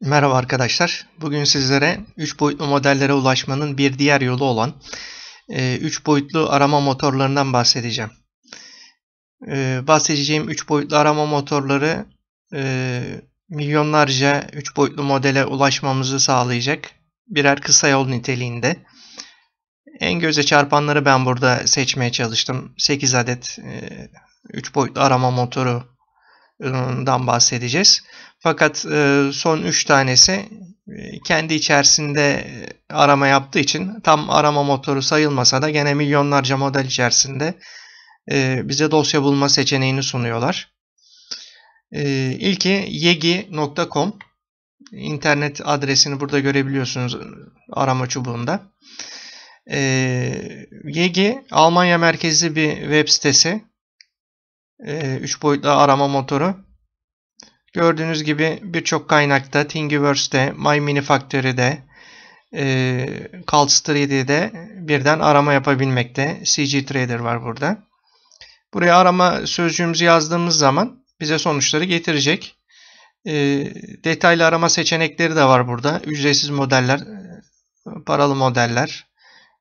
Merhaba arkadaşlar. Bugün sizlere 3 boyutlu modellere ulaşmanın bir diğer yolu olan 3 e, boyutlu arama motorlarından bahsedeceğim. E, bahsedeceğim 3 boyutlu arama motorları e, milyonlarca 3 boyutlu modele ulaşmamızı sağlayacak birer kısa yol niteliğinde. En göze çarpanları ben burada seçmeye çalıştım. 8 adet 3 boyutlu arama motoru dan bahsedeceğiz. Fakat e, son 3 tanesi e, kendi içerisinde e, arama yaptığı için tam arama motoru sayılmasa da gene milyonlarca model içerisinde bize dosya bulma seçeneğini sunuyorlar. İlki yegi.com internet adresini burada görebiliyorsunuz arama çubuğunda. Yegi Almanya merkezli bir web sitesi. 3 ee, boyutlu arama motoru. Gördüğünüz gibi birçok kaynakta, Thingiverse'de, My Mini Factory'de, e, Cult 3 birden arama yapabilmekte. CG Trader var burada. Buraya arama sözcüğümüzü yazdığımız zaman bize sonuçları getirecek. E, detaylı arama seçenekleri de var burada. Ücretsiz modeller, e, paralı modeller,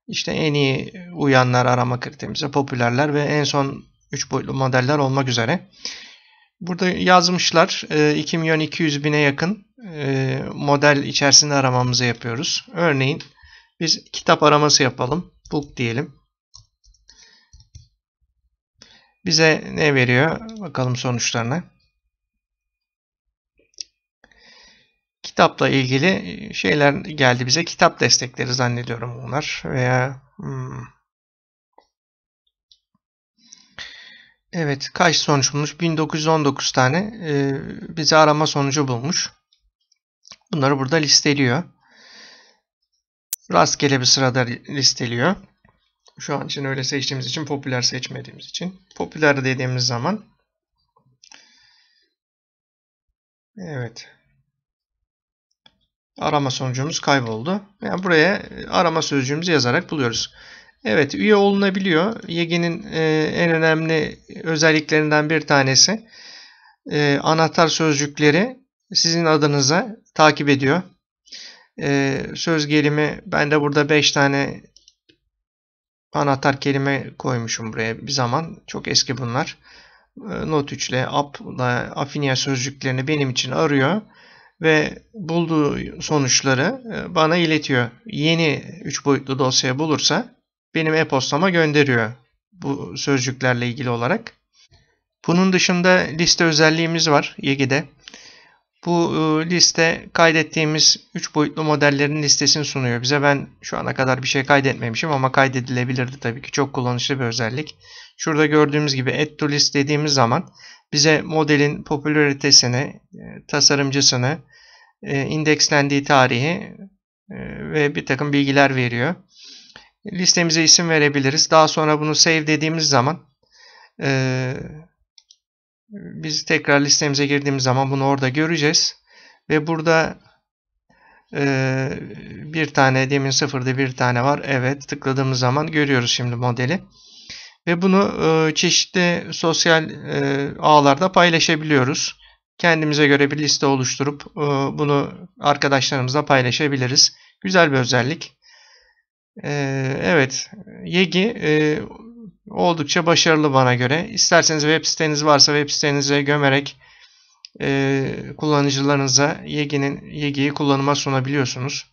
işte en iyi uyanlar arama kriterimize popülerler ve en son 3 boyutlu modeller olmak üzere. Burada yazmışlar 2 e, milyon 200 bine yakın e, model içerisinde aramamızı yapıyoruz. Örneğin biz kitap araması yapalım. Book diyelim. Bize ne veriyor? Bakalım sonuçlarına. Kitapla ilgili şeyler geldi bize. Kitap destekleri zannediyorum bunlar. Veya hmm, Evet kaç sonuç bulmuş? 1919 tane e, bize arama sonucu bulmuş. Bunları burada listeliyor. Rastgele bir sırada listeliyor. Şu an için öyle seçtiğimiz için popüler seçmediğimiz için. Popüler dediğimiz zaman Evet. Arama sonucumuz kayboldu. Yani buraya arama sözcüğümüzü yazarak buluyoruz. Evet üye olunabiliyor. YG'nin e, en önemli özelliklerinden bir tanesi e, anahtar sözcükleri sizin adınıza takip ediyor. E, söz gelimi ben de burada 5 tane anahtar kelime koymuşum buraya bir zaman. Çok eski bunlar. E, not 3 ap ile afinia sözcüklerini benim için arıyor ve bulduğu sonuçları e, bana iletiyor. Yeni 3 boyutlu dosya bulursa benim e-postama gönderiyor bu sözcüklerle ilgili olarak. Bunun dışında liste özelliğimiz var Yegi'de. Bu e, liste kaydettiğimiz 3 boyutlu modellerin listesini sunuyor bize. Ben şu ana kadar bir şey kaydetmemişim ama kaydedilebilirdi tabii ki. Çok kullanışlı bir özellik. Şurada gördüğümüz gibi add to list dediğimiz zaman bize modelin popülaritesini, e, tasarımcısını, e, indekslendiği tarihi ve bir takım bilgiler veriyor listemize isim verebiliriz. Daha sonra bunu save dediğimiz zaman e, biz tekrar listemize girdiğimiz zaman bunu orada göreceğiz. Ve burada e, bir tane demin sıfırda bir tane var. Evet tıkladığımız zaman görüyoruz şimdi modeli. Ve bunu e, çeşitli sosyal e, ağlarda paylaşabiliyoruz. Kendimize göre bir liste oluşturup e, bunu arkadaşlarımızla paylaşabiliriz. Güzel bir özellik. Ee, evet. Yegi e, oldukça başarılı bana göre. İsterseniz web siteniz varsa web sitenize gömerek e, kullanıcılarınıza Yegi'nin Yegi'yi kullanıma sunabiliyorsunuz.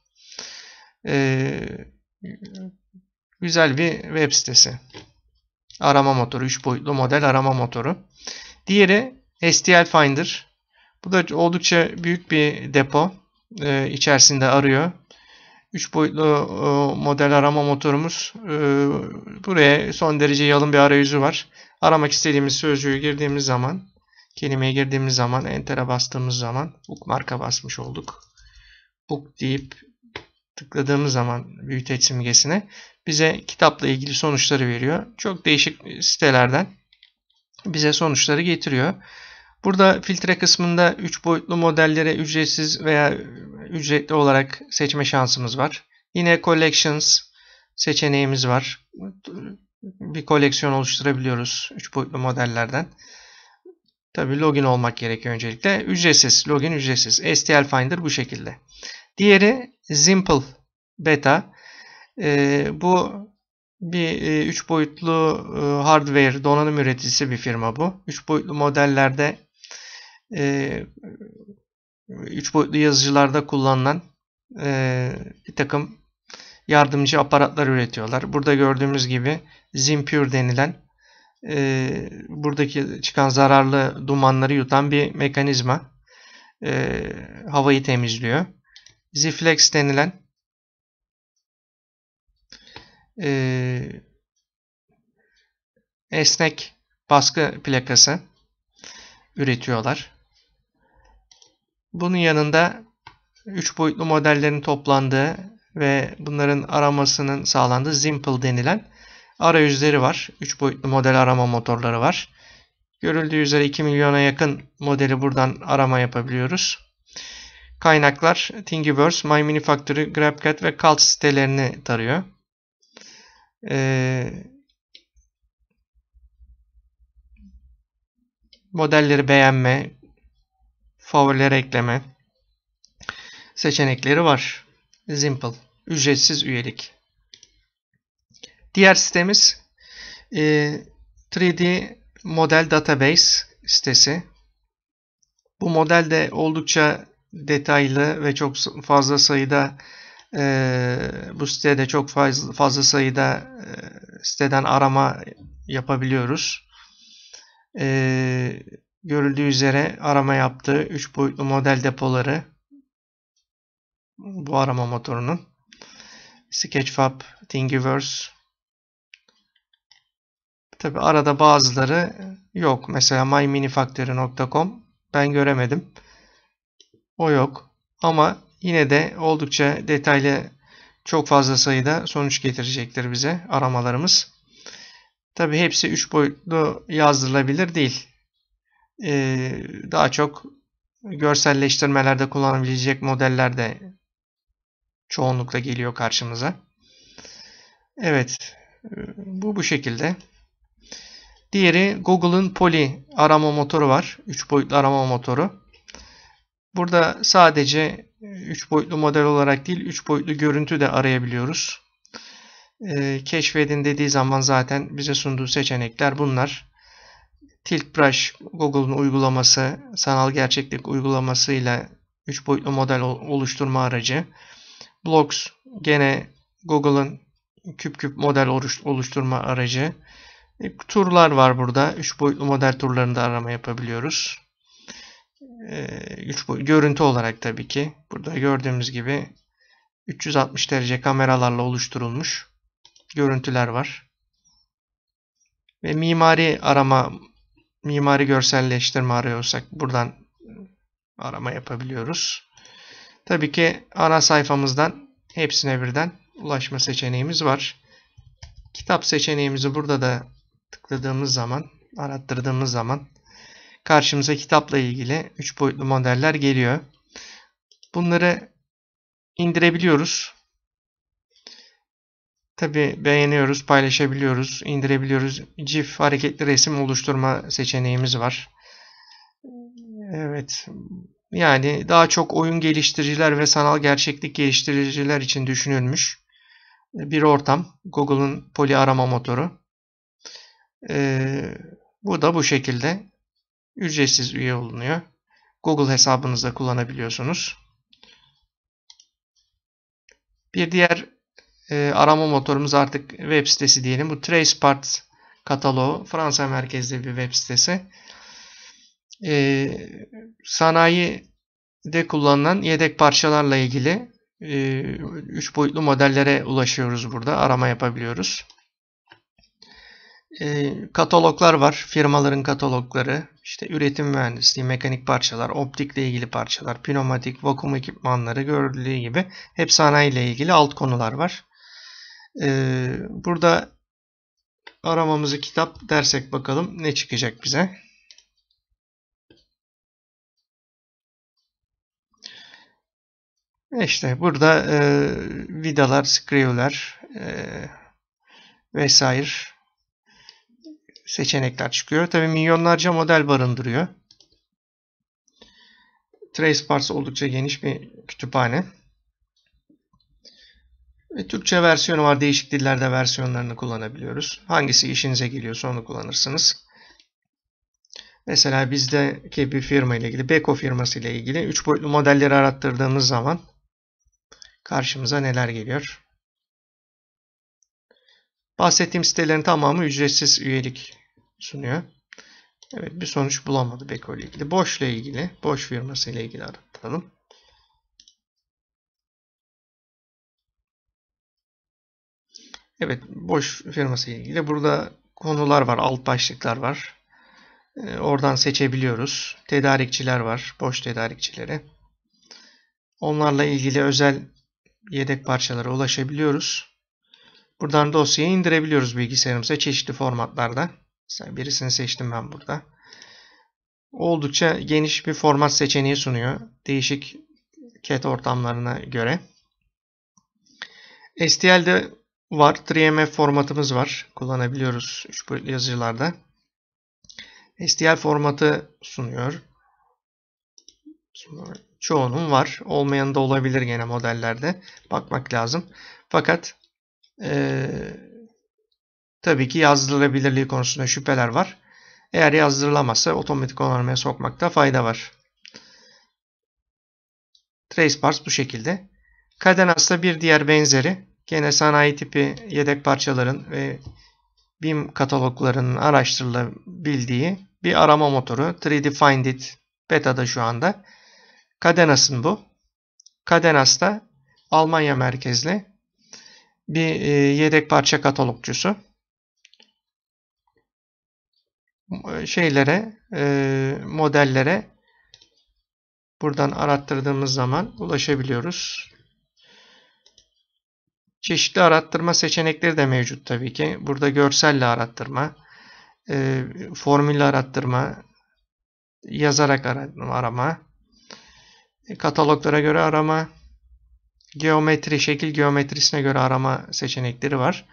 E, güzel bir web sitesi. Arama motoru. 3 boyutlu model arama motoru. Diğeri STL Finder. Bu da oldukça büyük bir depo e, içerisinde arıyor. 3 boyutlu e, model arama motorumuz. E, buraya son derece yalın bir arayüzü var. Aramak istediğimiz sözcüğü girdiğimiz zaman, kelimeye girdiğimiz zaman, Enter'a bastığımız zaman bookmark'a basmış olduk. Book deyip tıkladığımız zaman büyüteç simgesine bize kitapla ilgili sonuçları veriyor. Çok değişik sitelerden bize sonuçları getiriyor. Burada filtre kısmında 3 boyutlu modellere ücretsiz veya ücretli olarak seçme şansımız var. Yine Collections seçeneğimiz var. Bir koleksiyon oluşturabiliyoruz 3 boyutlu modellerden. Tabi login olmak gerekiyor öncelikle. Ücretsiz, login ücretsiz. STL Finder bu şekilde. Diğeri Simple Beta. Ee, bu bir e, 3 boyutlu e, hardware donanım üreticisi bir firma bu. 3 boyutlu modellerde e, üç boyutlu yazıcılarda kullanılan e, bir takım yardımcı aparatlar üretiyorlar. Burada gördüğümüz gibi Zimpure denilen e, buradaki çıkan zararlı dumanları yutan bir mekanizma e, havayı temizliyor. Ziflex denilen e, esnek baskı plakası üretiyorlar. Bunun yanında 3 boyutlu modellerin toplandığı ve bunların aramasının sağlandığı Zimple denilen arayüzleri var. 3 boyutlu model arama motorları var. Görüldüğü üzere 2 milyona yakın modeli buradan arama yapabiliyoruz. Kaynaklar Thingiverse, My Mini Factory, GrabCAD ve Cult sitelerini tarıyor. Ee, modelleri beğenme, favorilere ekleme seçenekleri var. Simple, ücretsiz üyelik. Diğer sitemiz 3D e, Model Database sitesi. Bu model de oldukça detaylı ve çok fazla sayıda e, bu sitede çok fazla, sayıda e, siteden arama yapabiliyoruz. E, görüldüğü üzere arama yaptığı 3 boyutlu model depoları bu arama motorunun Sketchfab, Thingiverse tabi arada bazıları yok. Mesela myminifactory.com ben göremedim. O yok. Ama yine de oldukça detaylı çok fazla sayıda sonuç getirecektir bize aramalarımız. Tabi hepsi 3 boyutlu yazdırılabilir değil. Ee, daha çok görselleştirmelerde kullanabilecek modellerde çoğunlukla geliyor karşımıza. Evet, bu bu şekilde. Diğeri Google'ın Poly arama motoru var. 3 boyutlu arama motoru. Burada sadece 3 boyutlu model olarak değil 3 boyutlu görüntü de arayabiliyoruz. Ee, keşfedin dediği zaman zaten bize sunduğu seçenekler bunlar. Tilt Brush Google'un uygulaması, sanal gerçeklik uygulamasıyla 3 boyutlu model oluşturma aracı. Blocks gene Google'ın küp küp model oluşturma aracı. E, turlar var burada. 3 boyutlu model turlarında arama yapabiliyoruz. 3 e, boy görüntü olarak tabii ki. Burada gördüğümüz gibi 360 derece kameralarla oluşturulmuş görüntüler var. Ve mimari arama mimari görselleştirme arıyorsak buradan arama yapabiliyoruz. Tabii ki ana sayfamızdan hepsine birden ulaşma seçeneğimiz var. Kitap seçeneğimizi burada da tıkladığımız zaman, arattırdığımız zaman karşımıza kitapla ilgili 3 boyutlu modeller geliyor. Bunları indirebiliyoruz. Tabi beğeniyoruz, paylaşabiliyoruz, indirebiliyoruz. GIF hareketli resim oluşturma seçeneğimiz var. Evet. Yani daha çok oyun geliştiriciler ve sanal gerçeklik geliştiriciler için düşünülmüş e, bir ortam. Google'ın poli arama motoru. Ee, bu da bu şekilde ücretsiz üye olunuyor. Google hesabınızda kullanabiliyorsunuz. Bir diğer e, arama motorumuz artık web sitesi diyelim. Bu Trace Parts kataloğu Fransa merkezli bir web sitesi. E, sanayide kullanılan yedek parçalarla ilgili 3 e, boyutlu modellere ulaşıyoruz burada. Arama yapabiliyoruz. Ee, kataloglar var. Firmaların katalogları. İşte üretim mühendisliği, mekanik parçalar, optikle ilgili parçalar, pneumatik, vakum ekipmanları görüldüğü gibi hep sanayi ile ilgili alt konular var. Ee, burada aramamızı kitap dersek bakalım ne çıkacak bize. E işte burada e, vidalar, skrivler e, vesaire seçenekler çıkıyor. Tabi milyonlarca model barındırıyor. Trace Parts oldukça geniş bir kütüphane. Ve Türkçe versiyonu var. Değişik dillerde versiyonlarını kullanabiliyoruz. Hangisi işinize geliyorsa onu kullanırsınız. Mesela bizdeki bir firma ile ilgili, Beko firması ile ilgili 3 boyutlu modelleri arattırdığımız zaman karşımıza neler geliyor? Bahsettiğim sitelerin tamamı ücretsiz üyelik sunuyor. Evet bir sonuç bulamadı Beko ile ilgili. Boş ile ilgili, Boş firması ile ilgili arattıralım. Evet boş firması ile ilgili burada konular var, alt başlıklar var. E, oradan seçebiliyoruz. Tedarikçiler var, boş tedarikçileri. Onlarla ilgili özel yedek parçalara ulaşabiliyoruz. Buradan dosyayı indirebiliyoruz bilgisayarımıza çeşitli formatlarda. Mesela birisini seçtim ben burada. Oldukça geniş bir format seçeneği sunuyor. Değişik CAD ortamlarına göre. STL'de var. 3MF formatımız var. Kullanabiliyoruz 3 boyutlu yazıcılarda. STL formatı sunuyor. Çoğunun var. Olmayan da olabilir gene modellerde. Bakmak lazım. Fakat e, tabii ki yazdırılabilirliği konusunda şüpheler var. Eğer yazdırılamazsa otomatik onarmaya sokmakta fayda var. Trace bars bu şekilde. Cadenas'ta bir diğer benzeri Gene sanayi tipi yedek parçaların ve BIM kataloglarının araştırılabildiği bir arama motoru. 3D Find It beta'da şu anda. Cadenas'ın bu. Cadenas da Almanya merkezli bir e, yedek parça katalogcusu. Şeylere, e, modellere buradan arattırdığımız zaman ulaşabiliyoruz. Çeşitli arattırma seçenekleri de mevcut tabii ki. Burada görselle arattırma, e, formülle arattırma, yazarak arama, e, kataloglara göre arama, geometri, şekil geometrisine göre arama seçenekleri var.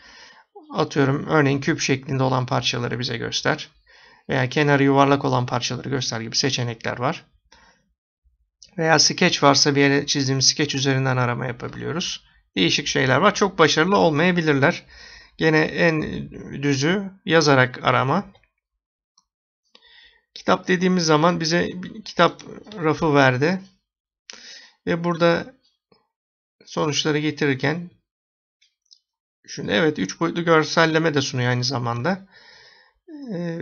Atıyorum örneğin küp şeklinde olan parçaları bize göster veya kenarı yuvarlak olan parçaları göster gibi seçenekler var. Veya sketch varsa bir yere çizdiğimiz sketch üzerinden arama yapabiliyoruz değişik şeyler var. Çok başarılı olmayabilirler. Gene en düzü yazarak arama. Kitap dediğimiz zaman bize kitap rafı verdi. Ve burada sonuçları getirirken Şimdi evet 3 boyutlu görselleme de sunuyor aynı zamanda. Ee,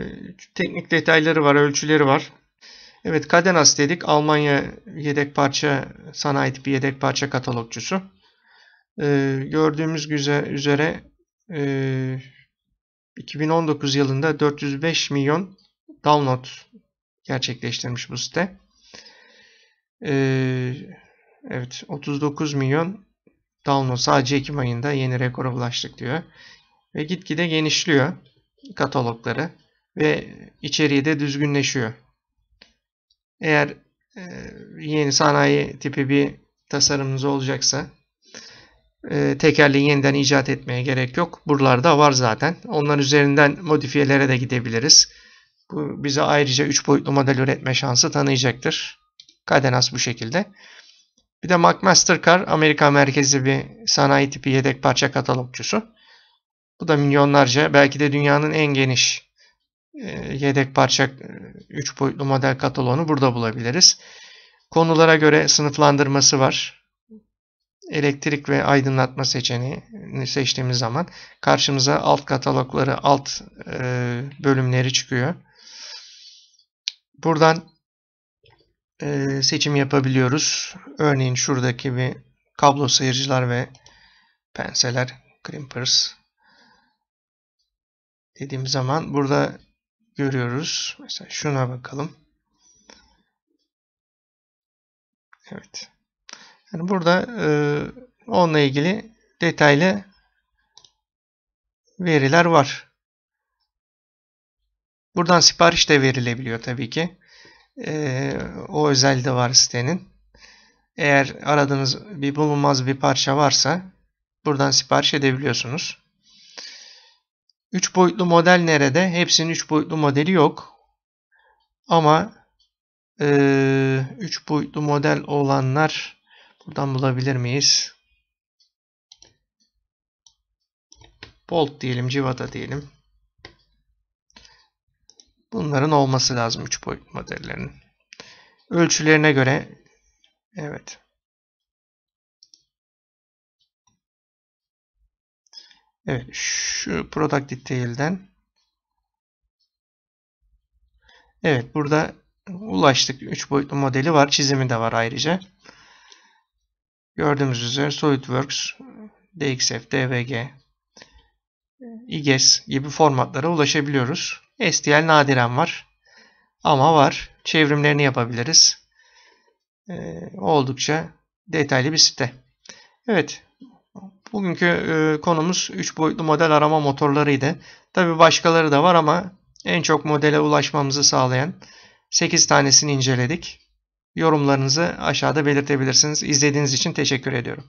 teknik detayları var, ölçüleri var. Evet Kadenas dedik. Almanya yedek parça, sanayi bir yedek parça katalogcusu. E, gördüğümüz üzere e, 2019 yılında 405 milyon download gerçekleştirmiş bu site. E, evet 39 milyon download sadece Ekim ayında yeni rekora ulaştık diyor. Ve gitgide genişliyor katalogları ve içeriği de düzgünleşiyor. Eğer e, yeni sanayi tipi bir tasarımınız olacaksa e, tekerleği yeniden icat etmeye gerek yok. Buralarda var zaten. Onların üzerinden modifiyelere de gidebiliriz. Bu bize ayrıca 3 boyutlu model üretme şansı tanıyacaktır. Kadenas bu şekilde. Bir de McMaster Car Amerika merkezli bir sanayi tipi yedek parça katalogcusu. Bu da milyonlarca belki de dünyanın en geniş e, yedek parça 3 boyutlu model kataloğunu burada bulabiliriz. Konulara göre sınıflandırması var elektrik ve aydınlatma seçeneğini seçtiğimiz zaman karşımıza alt katalogları, alt e, bölümleri çıkıyor. Buradan e, seçim yapabiliyoruz. Örneğin şuradaki bir kablo sıyırıcılar ve penseler, crimpers dediğim zaman burada görüyoruz. Mesela şuna bakalım. Evet. Yani burada e, onunla ilgili detaylı veriler var. Buradan sipariş de verilebiliyor tabii ki. E, o özelliği de var sitenin. Eğer aradığınız bir bulunmaz bir parça varsa buradan sipariş edebiliyorsunuz. 3 boyutlu model nerede? Hepsinin 3 boyutlu modeli yok. Ama 3 e, boyutlu model olanlar Buradan bulabilir miyiz? Bolt diyelim, Civada diyelim. Bunların olması lazım 3 boyut modellerinin. Ölçülerine göre evet. Evet şu product detail'den Evet burada ulaştık. 3 boyutlu modeli var. Çizimi de var ayrıca. Gördüğümüz üzere SolidWorks, DXF, DVG, IGES gibi formatlara ulaşabiliyoruz. STL nadiren var. Ama var. Çevrimlerini yapabiliriz. Ee, oldukça detaylı bir site. Evet. Bugünkü e, konumuz 3 boyutlu model arama motorlarıydı. Tabi başkaları da var ama en çok modele ulaşmamızı sağlayan 8 tanesini inceledik yorumlarınızı aşağıda belirtebilirsiniz. İzlediğiniz için teşekkür ediyorum.